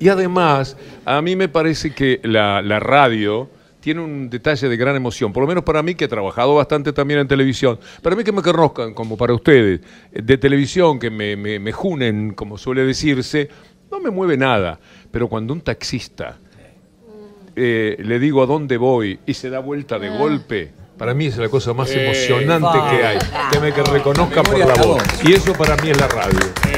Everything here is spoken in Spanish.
Y además, a mí me parece que la, radio tiene un detalle de gran emoción, por lo menos para mí que he trabajado bastante también en televisión, para mí que me conozcan como para ustedes, de televisión, que me, me, junen, como suele decirse, no me mueve nada, pero cuando un taxista eh, le digo a dónde voy y se da vuelta de ah. golpe, para mí es la cosa más eh, emocionante que hay, que me que reconozcan por la voz, y eso para mí es la radio.